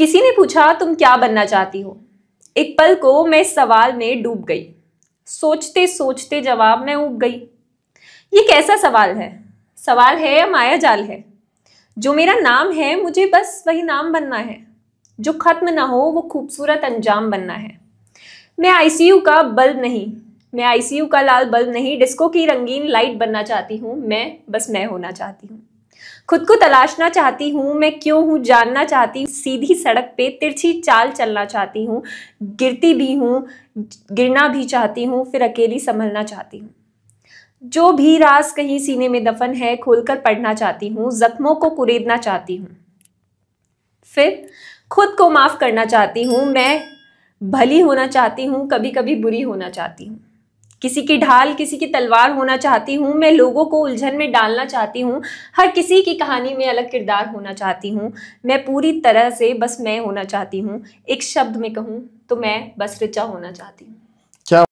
किसी ने पूछा तुम क्या बनना चाहती हो एक पल को मैं सवाल में डूब गई सोचते सोचते जवाब में उब गई ये कैसा सवाल है सवाल है या माया जाल है जो मेरा नाम है मुझे बस वही नाम बनना है जो ख़त्म ना हो वो खूबसूरत अंजाम बनना है मैं आईसीयू का बल्ब नहीं मैं आईसीयू का लाल बल्ब नहीं डिस्को की रंगीन लाइट बनना चाहती हूँ मैं बस मैं होना चाहती हूँ खुद को तलाशना चाहती हूँ मैं क्यों हूँ जानना चाहती हूँ सीधी सड़क पे तिरछी चाल चलना चाहती हूँ गिरती भी हूँ गिरना भी चाहती हूँ फिर अकेली संभलना चाहती हूँ जो भी रास कहीं सीने में दफन है खोलकर पढ़ना चाहती हूँ जख्मों को कुरेदना चाहती हूँ फिर खुद को माफ़ करना चाहती हूँ मैं भली होना चाहती हूँ कभी कभी बुरी होना चाहती हूँ किसी की ढाल किसी की तलवार होना चाहती हूँ मैं लोगों को उलझन में डालना चाहती हूँ हर किसी की कहानी में अलग किरदार होना चाहती हूँ मैं पूरी तरह से बस मैं होना चाहती हूँ एक शब्द में कहूँ तो मैं बस रिचा होना चाहती हूँ